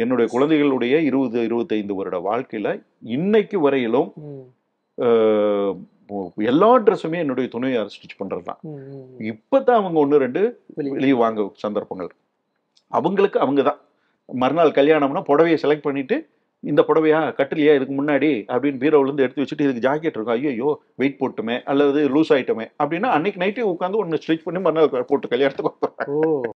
என்னுடைய குழந்தைகளுடைய இருபது இருபத்தைந்து வருட வாழ்க்கையில இன்னைக்கு வரையிலும் எல்லா ட்ரெஸ்ஸுமே என்னுடைய துணையார் ஸ்டிச் பண்ணுறது தான் இப்பதான் அவங்க ஒன்று ரெண்டு வெளியே வாங்க சந்தர்ப்பங்கள் அவங்களுக்கு அவங்க தான் மறுநாள் கல்யாணம்னா புடவையை செலக்ட் பண்ணிட்டு இந்த புடவையா கட்டிலையா இதுக்கு முன்னாடி அப்படின்னு பீரோலேருந்து எடுத்து வச்சுட்டு இதுக்கு ஜாக்கெட் இருக்கும் ஐயோ வெயிட் போட்டுமே அல்லது லூஸ் ஆயிட்டோமே அப்படின்னா அன்னைக்கு நைட்டே உட்காந்து ஒன்று ஸ்டிச் பண்ணி மறுநாள் போட்டு கல்யாணத்துக்கு